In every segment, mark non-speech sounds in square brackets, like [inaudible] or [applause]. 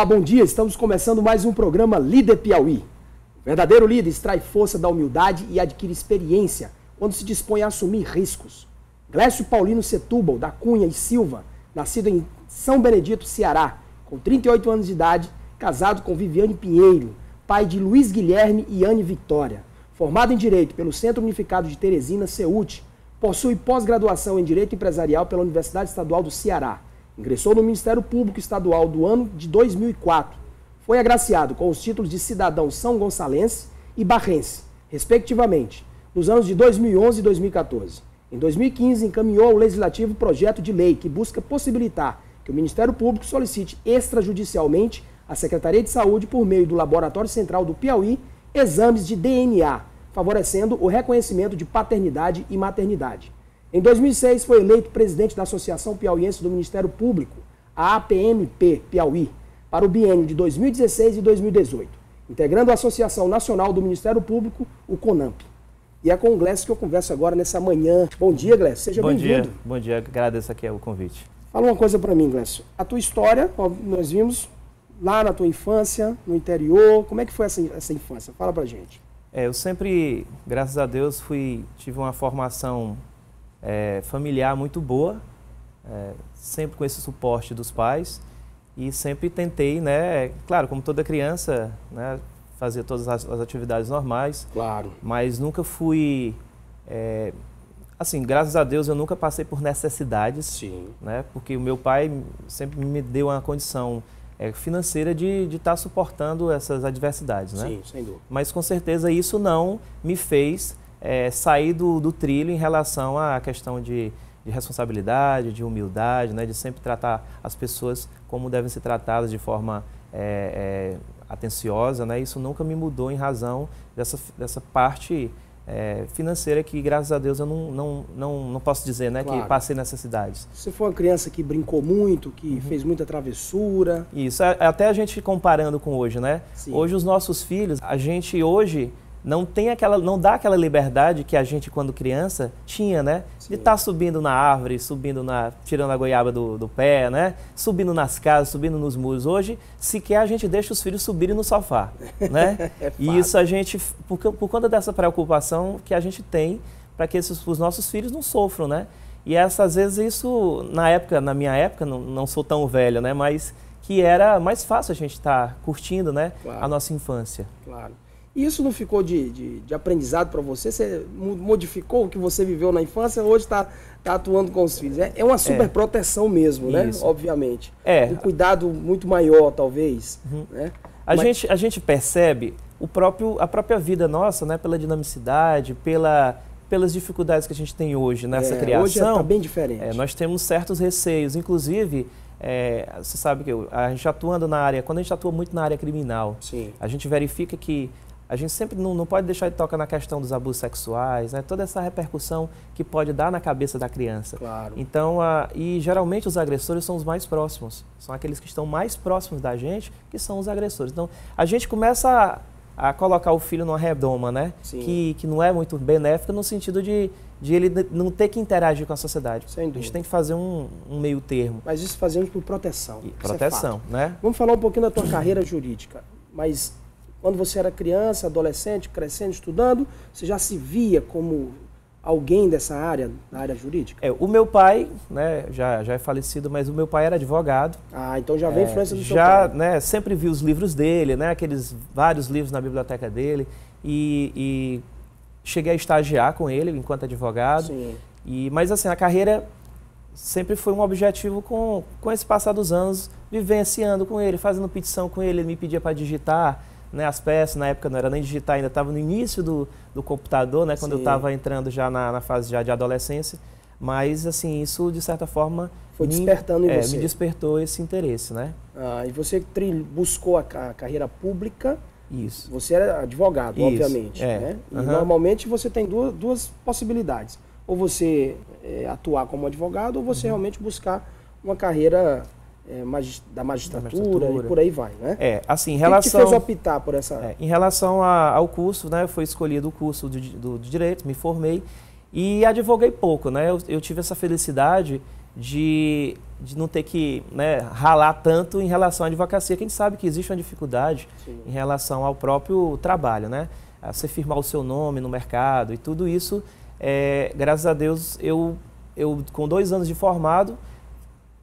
Olá, bom dia. Estamos começando mais um programa Líder Piauí. O verdadeiro líder extrai força da humildade e adquire experiência quando se dispõe a assumir riscos. Glécio Paulino Setúbal, da Cunha e Silva, nascido em São Benedito, Ceará, com 38 anos de idade, casado com Viviane Pinheiro, pai de Luiz Guilherme e Anne Vitória. Formado em Direito pelo Centro Unificado de Teresina, CEUT, possui pós-graduação em Direito Empresarial pela Universidade Estadual do Ceará Ingressou no Ministério Público Estadual do ano de 2004. Foi agraciado com os títulos de cidadão são gonçalense e barrense, respectivamente, nos anos de 2011 e 2014. Em 2015, encaminhou ao Legislativo projeto de lei que busca possibilitar que o Ministério Público solicite extrajudicialmente à Secretaria de Saúde, por meio do Laboratório Central do Piauí, exames de DNA, favorecendo o reconhecimento de paternidade e maternidade. Em 2006 foi eleito presidente da Associação Piauiense do Ministério Público, a APMP Piauí, para o biênio de 2016 e 2018, integrando a Associação Nacional do Ministério Público, o CONAMP. E é com o Glécio que eu converso agora nessa manhã. Bom dia, Glécio. Seja bem-vindo. Bom dia. Agradeço aqui o convite. Fala uma coisa para mim, Glécio. A tua história, nós vimos lá na tua infância, no interior. Como é que foi essa, essa infância? Fala para gente. É, eu sempre, graças a Deus, fui tive uma formação é, familiar muito boa, é, sempre com esse suporte dos pais e sempre tentei, né? Claro, como toda criança, né? fazer todas as, as atividades normais. Claro. Mas nunca fui, é, assim, graças a Deus eu nunca passei por necessidades. Sim. Né? Porque o meu pai sempre me deu uma condição é, financeira de estar tá suportando essas adversidades, né? Sim, sem dúvida. Mas com certeza isso não me fez é, sair do, do, trilho em relação à questão de, de responsabilidade, de humildade, né, de sempre tratar as pessoas como devem ser tratadas de forma é, é, atenciosa. Né? Isso nunca me mudou em razão dessa, dessa parte é, financeira que, graças a Deus, eu não, não, não, não posso dizer né, claro. que passei necessidades. Você foi uma criança que brincou muito, que uhum. fez muita travessura. Isso, é, é até a gente comparando com hoje, né? Hoje os nossos filhos, a gente hoje não tem aquela, não dá aquela liberdade que a gente quando criança tinha, né? Sim. De estar tá subindo na árvore, subindo na, tirando a goiaba do, do, pé, né? Subindo nas casas, subindo nos muros. Hoje, sequer a gente deixa os filhos subirem no sofá, [laughs] né? é e isso a gente, por, por conta dessa preocupação que a gente tem para que esses, os nossos filhos não sofram, né? E essa, às vezes isso, na época, na minha época, não, não sou tão velho, né? Mas que era mais fácil a gente estar tá curtindo, né? Claro. A nossa infância. Claro. Isso não ficou de, de, de aprendizado para você? Você modificou o que você viveu na infância hoje está tá atuando com os filhos? É, é uma super é. proteção mesmo, né? Isso. né? Obviamente. É. Um cuidado muito maior, talvez. Uhum. Né? A, Mas... gente, a gente percebe o próprio, a própria vida nossa, né? Pela dinamicidade, pela, pelas dificuldades que a gente tem hoje nessa é, é criação. Hoje está bem diferente. É, nós temos certos receios, inclusive. É, você sabe que a gente atuando na área, quando a gente atua muito na área criminal, Sim. a gente verifica que a gente sempre não, não pode deixar de tocar na questão dos abusos sexuais, né? toda essa repercussão que pode dar na cabeça da criança. Claro. Então, a, e geralmente os agressores são os mais próximos, são aqueles que estão mais próximos da gente que são os agressores. Então, a gente começa a, a colocar o filho numa redoma, né? Sim. Que, que não é muito benéfica no sentido de, de ele não ter que interagir com a sociedade. Sem dúvida. A gente tem que fazer um, um meio termo. Mas isso fazemos por proteção. E, é proteção, é né? Vamos falar um pouquinho da tua carreira jurídica, mas quando você era criança, adolescente, crescendo, estudando, você já se via como alguém dessa área, na área jurídica? É, o meu pai, né, já, já é falecido, mas o meu pai era advogado. Ah, então já vem é, influência do já, seu pai. né, sempre vi os livros dele, né, aqueles vários livros na biblioteca dele e, e cheguei a estagiar com ele enquanto advogado. Sim. E mas assim, a carreira sempre foi um objetivo com com esse passar dos anos, vivenciando com ele, fazendo petição com ele, ele me pedia para digitar né, as peças, na época não era nem digitar ainda, estava no início do, do computador, né, quando Sim. eu estava entrando já na, na, fase já de adolescência. Mas, assim, isso de certa forma... Foi me, despertando em é, você. me despertou esse interesse, né? Ah, e você buscou a, a carreira pública isso. Você era advogado, Isso. obviamente. É. Né? Uhum. normalmente você tem duas, duas possibilidades. Ou você é, atuar como advogado, ou você uhum. realmente buscar uma carreira é, magist da, magistratura, da, magistratura, e por aí vai, né? É, assim, em relação... O que, que fez optar por essa... É, em relação a, ao curso, né, foi escolhido o curso de, do, de Direito, me formei e advoguei pouco, né? Eu, eu tive essa felicidade de, de não ter que né, ralar tanto em relação à advocacia. Quem sabe que existe uma dificuldade Sim. em relação ao próprio trabalho, né? A você firmar o seu nome no mercado e tudo isso, é, graças a Deus, eu, eu com dois anos de formado,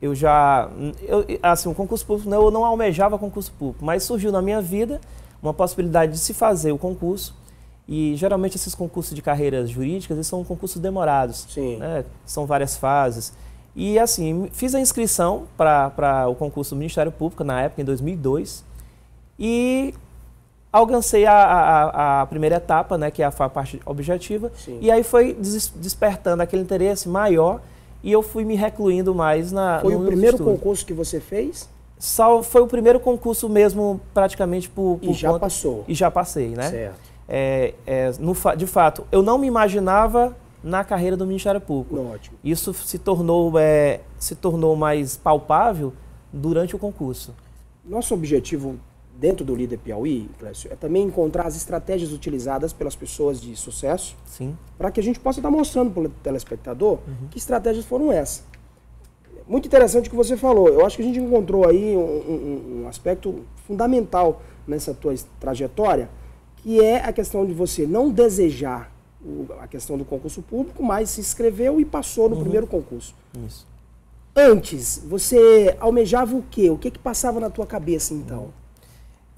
eu já, eu, assim, o um concurso público, não, eu não almejava concurso público, mas surgiu na minha vida uma possibilidade de se fazer o concurso. E geralmente esses concursos de carreiras jurídicas, eles são concursos demorados. Né? São várias fases. E assim, fiz a inscrição para o concurso do Ministério Público, na época, em 2002. E alcancei a, a, a primeira etapa, né, que é a parte objetiva. Sim. E aí foi des despertando aquele interesse maior e eu fui me recluindo mais na. Foi o primeiro estudo. concurso que você fez? foi o primeiro concurso mesmo, praticamente por, por E já conta, passou. E já passei, né? Certo. É, é, no, de fato, eu não me imaginava na carreira do Ministério Público. ótimo. Isso se tornou, é, se tornou mais palpável durante o concurso. Nosso objetivo dentro do líder Piauí, Clécio, é também encontrar as estratégias utilizadas pelas pessoas de sucesso para que a gente possa estar mostrando para o telespectador uhum. que estratégias foram essas. Muito interessante o que você falou. Eu acho que a gente encontrou aí um, um, um aspecto fundamental nessa tua trajetória, que é a questão de você não desejar o, a questão do concurso público, mas se inscreveu e passou no uhum. primeiro concurso. Isso. Antes, você almejava o quê? O que, que passava na tua cabeça então? Uhum.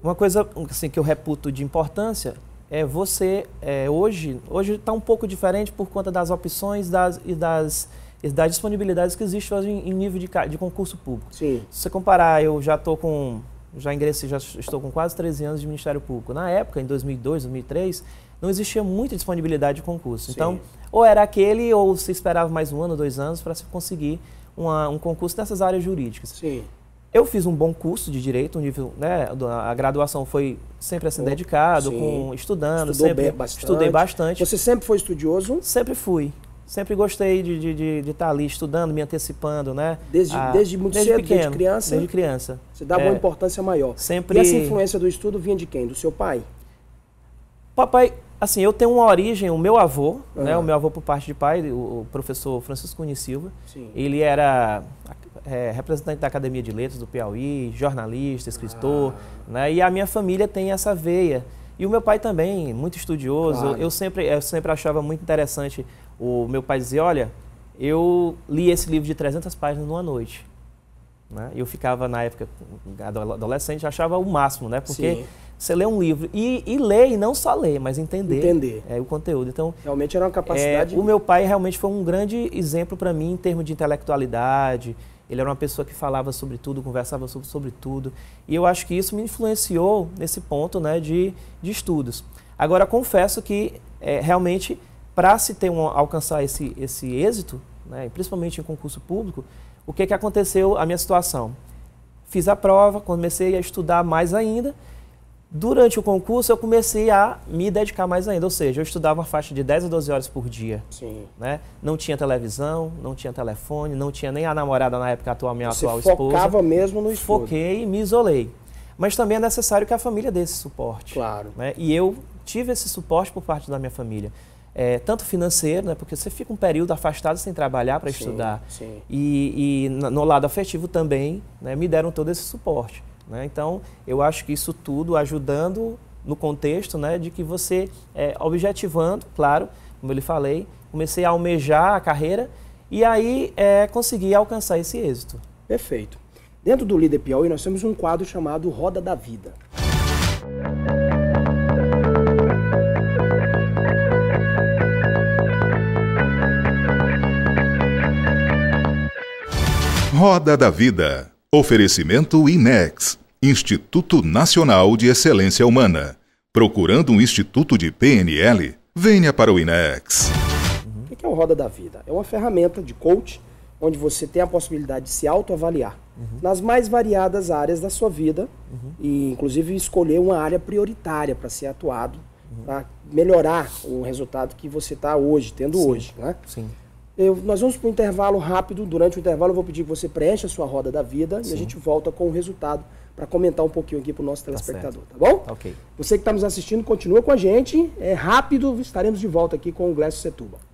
Uma coisa assim, que eu reputo de importância é você, é, hoje hoje está um pouco diferente por conta das opções das, e das das disponibilidades que existem hoje em, nível de, de concurso público. Sim. Se você comparar, eu já estou com, já ingressei, já estou com quase 13 anos de Ministério Público. Na época, em 2002, 2003, não existia muita disponibilidade de concurso. Sim. Então, ou era aquele, ou se esperava mais um ano, dois anos para se conseguir uma, um concurso nessas áreas jurídicas. Sim eu fiz um bom curso de direito, um nível, né, a graduação foi sempre assim oh, dedicado, com estudando, Estudou sempre bastante. estudei bastante. Você sempre foi estudioso? Sempre fui. Sempre gostei de estar de, de, de tá ali estudando, me antecipando, né? Desde, a, ah, desde muito desde cedo, pequeno, desde criança? Desde criança. Você dava é, uma importância maior. Sempre... E essa influência do estudo vinha de quem? Do seu pai? Papai, Assim, eu tenho uma origem, o meu avô, uhum. né, o meu avô por parte de pai, o professor Francisco Cunha Silva, Sim. ele era é, representante da Academia de Letras do Piauí, jornalista, escritor, ah. né, e a minha família tem essa veia. E o meu pai também, muito estudioso, claro. eu, sempre, eu sempre achava muito interessante o meu pai dizer, olha, eu li esse livro de 300 páginas numa noite. Né? Eu ficava, na época, adolescente, achava o máximo, né? Porque Sim você lê um livro e, e ler, e não só ler, mas entender, entender. É, o conteúdo. Então, realmente era uma capacidade. É, o meu pai realmente foi um grande exemplo para mim em termos de intelectualidade. Ele era uma pessoa que falava sobre tudo, conversava sobre, sobre tudo. E eu acho que isso me influenciou nesse ponto né, de, de estudos. Agora, confesso que é, realmente, para se ter um, alcançar esse, esse êxito, né, principalmente em concurso público, o que, que aconteceu a minha situação? Fiz a prova, comecei a estudar mais ainda Durante o concurso, eu comecei a me dedicar mais ainda, ou seja, eu estudava uma faixa de 10 a 12 horas por dia. Sim. Né? Não tinha televisão, não tinha telefone, não tinha nem a namorada na época atual, minha Você atual esposa. focava mesmo no estudo. Foquei e me isolei. Mas também é necessário que a família dê esse suporte. Claro. Né? E eu tive esse suporte por parte da minha família. É, tanto financeiro, né, porque você fica um período afastado sem trabalhar para estudar. Sim. E, e no lado afetivo também, né, me deram todo esse suporte. Né? Então, eu acho que isso tudo ajudando no contexto né, de que você, é, objetivando, claro, como eu lhe falei, comecei a almejar a carreira e aí é, consegui alcançar esse êxito. Perfeito. Dentro do Líder Piauí, nós temos um quadro chamado Roda da Vida. Roda da Vida. Oferecimento INEX, Instituto Nacional de Excelência Humana. Procurando um instituto de PNL? Venha para o INEX. O que é o Roda da Vida? É uma ferramenta de coach onde você tem a possibilidade de se autoavaliar uhum. nas mais variadas áreas da sua vida uhum. e, inclusive, escolher uma área prioritária para ser atuado, uhum. para melhorar o resultado que você está hoje, tendo Sim. hoje. Né? Sim. Eu, nós vamos para um intervalo rápido. Durante o intervalo, eu vou pedir que você preencha a sua roda da vida Sim. e a gente volta com o resultado para comentar um pouquinho aqui para o nosso tá telespectador, tá, tá bom? Tá ok. Você que está nos assistindo, continua com a gente. É rápido, estaremos de volta aqui com o Glécio Setúbal.